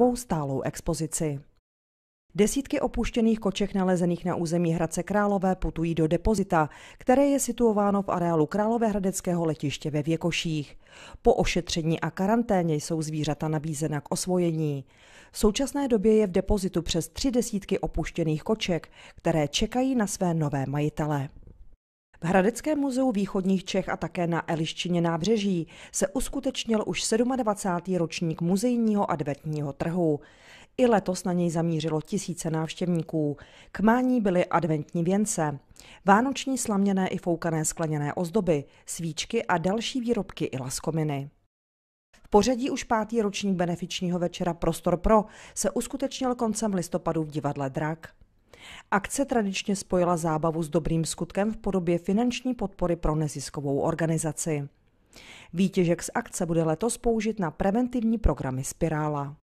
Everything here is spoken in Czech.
svou stálou expozici. Desítky opuštěných koček nalezených na území Hradce Králové putují do depozita, které je situováno v areálu Královéhradeckého letiště ve Věkoších. Po ošetření a karanténě jsou zvířata nabízena k osvojení. V současné době je v depozitu přes tři desítky opuštěných koček, které čekají na své nové majitele. V Hradeckém muzeu východních Čech a také na Eliščině nábřeží se uskutečnil už 27. ročník muzejního adventního trhu. I letos na něj zamířilo tisíce návštěvníků. K mání byly adventní věnce, vánoční slaměné i foukané skleněné ozdoby, svíčky a další výrobky i laskominy. V pořadí už pátý ročník benefičního večera Prostor pro se uskutečnil koncem listopadu v divadle Drak. Akce tradičně spojila zábavu s dobrým skutkem v podobě finanční podpory pro neziskovou organizaci. Výtěžek z akce bude letos použit na preventivní programy Spirála.